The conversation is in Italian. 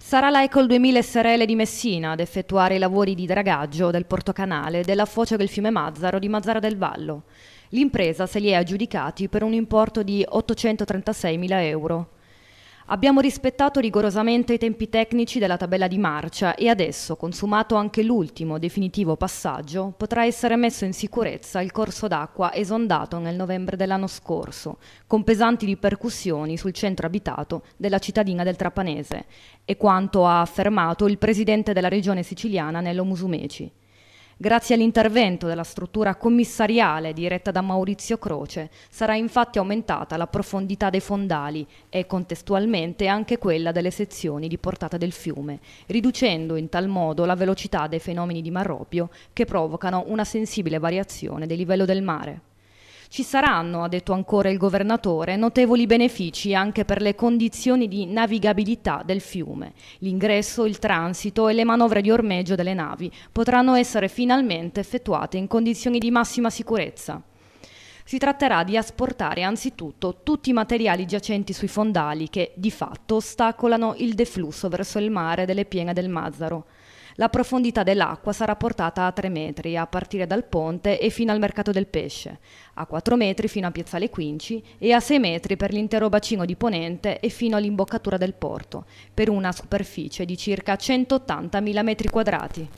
Sarà l'AECOL 2000 SRL di Messina ad effettuare i lavori di dragaggio del portocanale della foce del fiume Mazzaro di Mazzara del Vallo. L'impresa se li è aggiudicati per un importo di 836 mila euro. Abbiamo rispettato rigorosamente i tempi tecnici della tabella di marcia e adesso, consumato anche l'ultimo definitivo passaggio, potrà essere messo in sicurezza il corso d'acqua esondato nel novembre dell'anno scorso, con pesanti ripercussioni sul centro abitato della cittadina del Trapanese, e quanto ha affermato il presidente della regione siciliana Nello Musumeci. Grazie all'intervento della struttura commissariale diretta da Maurizio Croce sarà infatti aumentata la profondità dei fondali e contestualmente anche quella delle sezioni di portata del fiume, riducendo in tal modo la velocità dei fenomeni di marropio che provocano una sensibile variazione del livello del mare. Ci saranno, ha detto ancora il governatore, notevoli benefici anche per le condizioni di navigabilità del fiume. L'ingresso, il transito e le manovre di ormeggio delle navi potranno essere finalmente effettuate in condizioni di massima sicurezza. Si tratterà di asportare anzitutto tutti i materiali giacenti sui fondali che, di fatto, ostacolano il deflusso verso il mare delle piene del Mazzaro. La profondità dell'acqua sarà portata a 3 metri a partire dal ponte e fino al mercato del pesce, a 4 metri fino a Piazzale Quinci e a 6 metri per l'intero bacino di Ponente e fino all'imboccatura del porto, per una superficie di circa 180.000 metri quadrati.